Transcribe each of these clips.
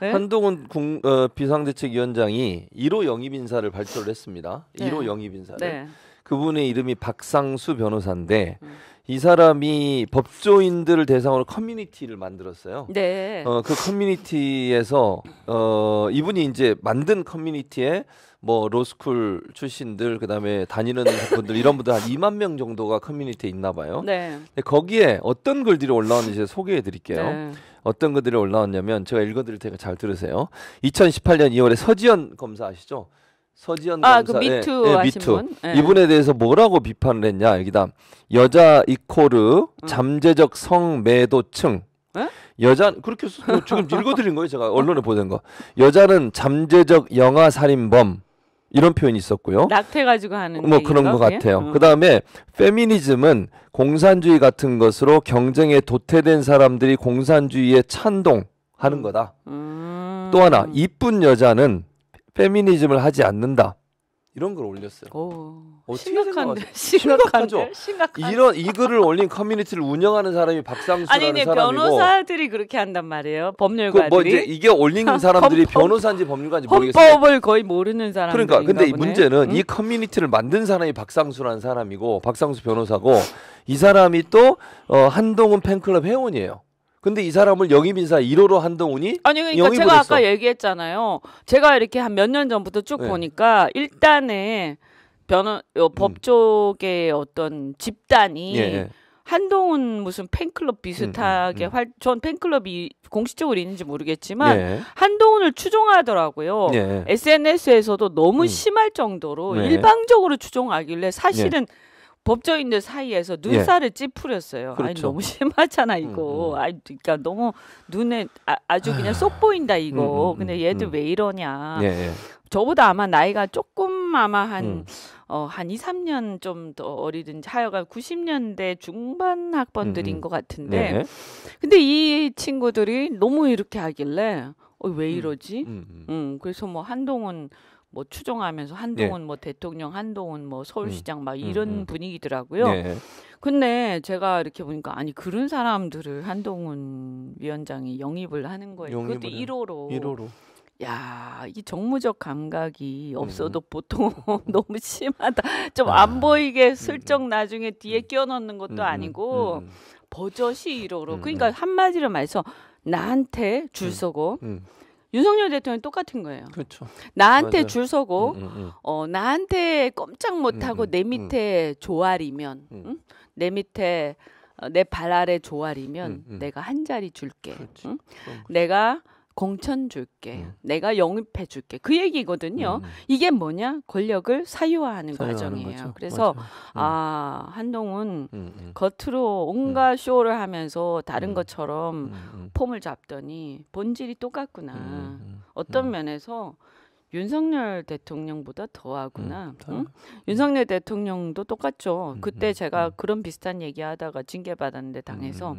네? 한동훈 국, 어, 비상대책위원장이 1호 영입 인사를 발표를 했습니다. 네. 1호 영입 인사를. 네. 그분의 이름이 박상수 변호사인데 음. 이 사람이 법조인들을 대상으로 커뮤니티를 만들었어요. 네. 어, 그 커뮤니티에서 어, 이분이 이제 만든 커뮤니티에 뭐 로스쿨 출신들 그다음에 다니는 분들 이런 분들 한 2만 명 정도가 커뮤니티에 있나 봐요. 네. 거기에 어떤 글들이 올라왔는지 소개해 드릴게요. 네. 어떤 것들이 올라왔냐면 제가 읽어드릴 테니까 잘 들으세요. 2018년 2월에 서지현 검사 아시죠? 서지현 아, 그 검사, 그 미투 예, 예, 미투. 예. 이분에 대해서 뭐라고 비판을 했냐 여기다 여자 이코르 음. 잠재적 성매도층 에? 예? 여자 그렇게 뭐 지금 읽어드린 거예요 제가 언론에 보낸 거 여자는 잠재적 영아 살인범 이런 표현이 있었고요. 낙태가지고 하는 뭐 그런 거 같아요. 어. 음. 그 다음에 페미니즘은 공산주의 같은 것으로 경쟁에 도태된 사람들이 공산주의에 찬동하는 거다. 음. 또 하나 이쁜 여자는 페미니즘을 하지 않는다. 이런 걸 올렸어요. 오, 심각한데, 심각한데, 심각한 이런 이 글을 올린 커뮤니티를 운영하는 사람이 박상수라는 아니, 사람이고 변호사들이 그렇게 한단 말이에요. 법률가들이 그뭐 이제 이게 올린 사람들이 법, 변호사인지 법률가인지 모르겠어요. 법을 거의 모르는 사람. 그러니까 근데 이 문제는 응? 이 커뮤니티를 만든 사람이 박상수라는 사람이고 박상수 변호사고 이 사람이 또 어, 한동훈 팬클럽 회원이에요. 근데 이 사람을 영입 인사 1호로 한동훈이 아니 그러니까 제가 했어. 아까 얘기했잖아요. 제가 이렇게 한 몇 년 전부터 쭉 네. 보니까 일단에 변호 어, 법조계 음. 어떤 집단이 예, 예. 한동훈 무슨 팬클럽 비슷하게 음, 음, 음, 활, 전 팬클럽이 공식적으로 있는지 모르겠지만 예. 한동훈을 추종하더라고요. 예. SNS에서도 너무 음. 심할 정도로 네. 일방적으로 추종하길래 사실은 예. 법조인들 사이에서 예. 눈살을 예. 찌푸렸어요. 그렇죠. 아니 너무 심하잖아 음, 이거. 음, 음. 아니 그러니까 너무 눈에 아, 주 그냥 아. 쏙 보인다 이거. 음, 음 근데 음, 얘들 왜 이러냐. 예, 예. 저보다 아마 나이가 조금 아마 한 어, 한 2, 3년 좀 더 어리든지 하여간 90년대 중반 학번들인 것 같은데. 네. 근데 이 친구들이 너무 이렇게 하길래 어, 왜 이러지? 음, 그래서 뭐 한동훈 뭐 추종하면서 예. 한동훈 네. 뭐 대통령 한동훈 뭐 서울시장 음. 막 음, 이런 음, 분위기더라고요. 네. 근데 제가 이렇게 보니까 아니 그런 사람들을 한동훈 위원장이 영입을 하는 거예요. 영입을 그것도 1호로. 1호로. 야, 이 정무적 감각이 없어도 음. 보통 너무 심하다. 좀안 아. 보이게 음, 슬쩍 나중에 뒤에 끼워 넣는 것도 아니고 버젓이 1호로. 그러니까 한마디로 말해서 나한테 줄 서고 윤석열 대통령 똑같은 거예요. 그렇죠. 나한테 맞아요. 줄 서고 음, 음, 음. 어 나한테 꼼짝 못 하고 음, 음, 내 밑에 조알이면 응? 내 밑에 어, 내발 아래 조알이면 내가 한 자리 줄게. 응? 내가 공천 줄게. 음. 내가 영입해 줄게. 그 얘기거든요. 음, 음. 이게 뭐냐? 권력을 사유화하는, 사유화하는 과정이에요. 거죠. 그래서 맞아 음. 아, 한동훈 음, 음. 겉으로 온갖 쇼를 하면서 다른 것처럼 폼을 잡더니 본질이 똑같구나. 어떤 면에서 윤석열 대통령보다 더하구나. 음, 응? 윤석열 대통령도 똑같죠. 그때 제가 그런 비슷한 얘기하다가 징계받았는데 당해서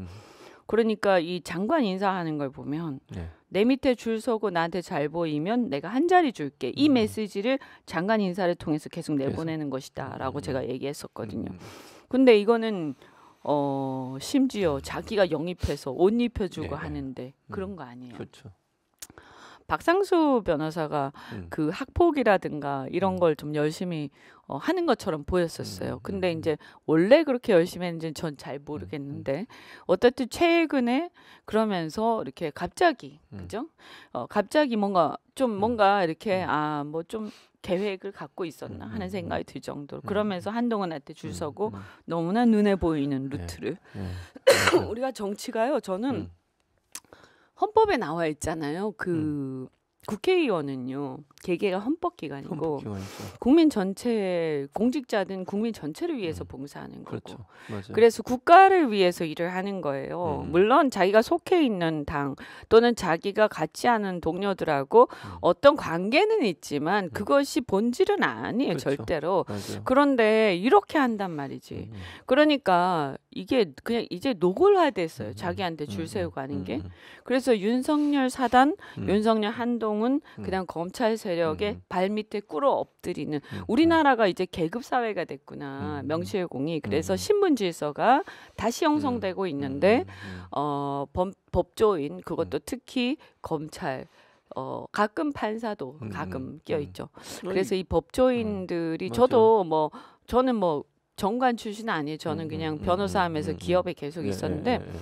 그러니까 이 장관 인사하는 걸 보면 네. 내 밑에 줄 서고 나한테 잘 보이면 내가 한 자리 줄게. 이 음. 메시지를 장관 인사를 통해서 계속 내보내는 것이다라고 음. 제가 얘기했었거든요. 음. 근데 이거는 어 심지어 자기가 영입해서 옷 입혀주고 네. 하는데 음. 그런 거 아니에요. 그렇죠. 박상수 변호사가 음. 그 학폭이라든가 이런 음. 걸좀 열심히 어, 하는 것처럼 보였었어요. 음. 근데 음, 음. 이제 원래 그렇게 열심히 했는지 전 잘 모르겠는데 음, 어쨌든 최근에 그러면서 이렇게 갑자기 그죠? 어, 갑자기 뭔가 좀 뭔가 이렇게 아 뭐 좀 계획을 갖고 있었나 하는 생각이 들 정도로 그러면서 한동훈한테 줄 서고 너무나 눈에 보이는 네. 루트를 네. 네, 우리가 정치가요 저는 헌법에 나와 있잖아요. 그 음. 국회의원은요 개개가 헌법기관이고 국민 전체 공직자든 국민 전체를 위해서 음. 봉사하는 거고 그렇죠. 맞아요. 그래서 국가를 위해서 일을 하는 거예요 음. 물론 자기가 속해 있는 당 또는 자기가 같이 하는 동료들하고 음. 어떤 관계는 있지만 음. 그것이 본질은 아니에요 그렇죠. 절대로 맞아요. 그런데 이렇게 한단 말이지 음, 음. 그러니까 이게 그냥 이제 노골화됐어요 자기한테 줄 세우고 하는 게 그래서 윤석열 사단 윤석열 한동 활동은 음. 그냥 검찰 세력의 음. 발밑에 꿇어 엎드리는 음. 우리나라가 이제 계급 사회가 됐구나 명실공히 그래서 신문 질서가 다시 형성되고 있는데 어, 범, 법조인 그것도 특히 검찰 어 가끔 판사도 가끔 음, 끼어 있죠. 음. 그래서 이 법조인들이 음, 저도 뭐 저는 뭐 정관 출신 아니에요. 저는 그냥 변호사 하면서 기업에 계속 예, 예, 있었는데 예, 예, 예.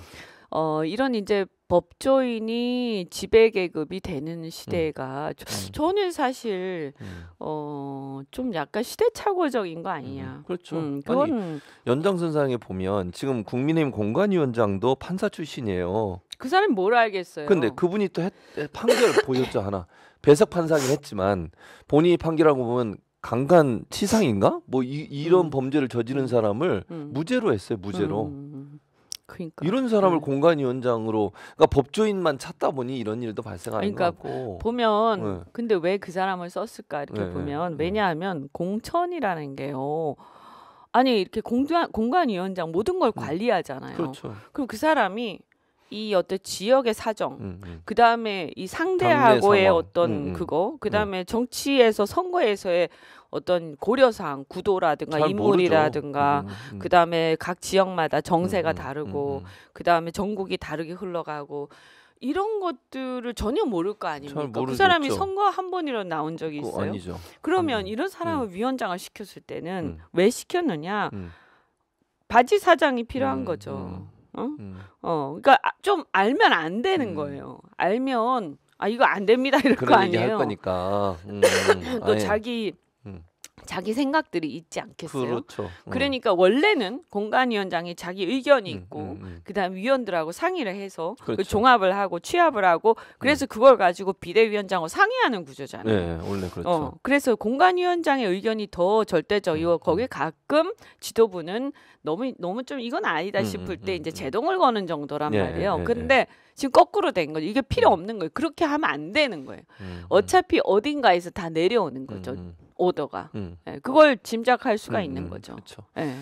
어, 이런 이제 법조인이 지배 계급이 되는 음. 시대가 음. 저, 는 사실 음. 어좀 약간 시대착오적인 거 아니냐. 음. 그렇죠. 음, 그건 연장선상에 보면 지금 국민의힘 공관위원장도 판사 출신이에요. 그사람뭘 알겠어요. 근데 그분이 또 했, 판결 보였죠 하나. 배석 판사긴 했지만 본인이 판결하고 보면 강간 치상인가? 뭐 이, 런 음. 범죄를 저지른 사람을 무죄로 했어요 무죄로. 그러니까. 이런 사람을 네. 공간위원장으로 그러니까 법조인만 찾다 보니 이런 일도 발생하는 그러니까 고 보면 네. 근데 왜 그 사람을 썼을까 이렇게 네. 네. 보면 네. 왜냐하면 공천이라는 게요. 아니 이렇게 공간 공간위원장 모든 걸 음. 관리하잖아요. 그렇죠. 그럼 그 사람이 이 어떤 지역의 사정, 음, 음. 그 다음에 이 상대하고의 어떤 음, 음. 그거, 음. 그 다음에 정치에서 선거에서의 어떤 고려사항 구도라든가 인물이라든가 음, 그 다음에 각 지역마다 정세가 다르고 그 다음에 전국이 다르게 흘러가고 이런 것들을 전혀 모를 거 아닙니까? 그 사람이 선거 한 번이라도 나온 적이 있어요. 아니죠. 그러면 이런 사람을 위원장을 시켰을 때는 왜 시켰느냐? 바지 사장이 필요한 거죠. 어? 음. 어, 그니까좀 아, 알면 안 되는 음. 거예요. 알면 아 이거 안 됩니다 이럴 거 아니에요. 그할 거니까. 음, 또 아예. 자기 자기 생각들이 있지 않겠어요? 그렇죠. 음. 그러니까 원래는 공간위원장이 자기 의견이 음, 있고 음, 음, 그다음 위원들하고 상의를 해서 그 그렇죠. 그 종합을 하고 취합을 하고 그래서 음. 그걸 가지고 비대위원장과 상의하는 구조잖아요. 네, 원래 그렇죠. 어, 그래서 공간위원장의 의견이 더 절대적이고 음, 거기에 가끔 지도부는 너무 너무 좀 이건 아니다 싶을 때 이제 제동을 거는 정도란 예, 말이에요. 예, 근데 예. 지금 거꾸로 된 거죠. 이게 필요 없는 거예요. 그렇게 하면 안 되는 거예요. 어차피 어딘가에서 다 내려오는 거죠. 오더가 음. 예, 그걸 짐작할 수가 음, 있는 음, 거죠. 그쵸. 예.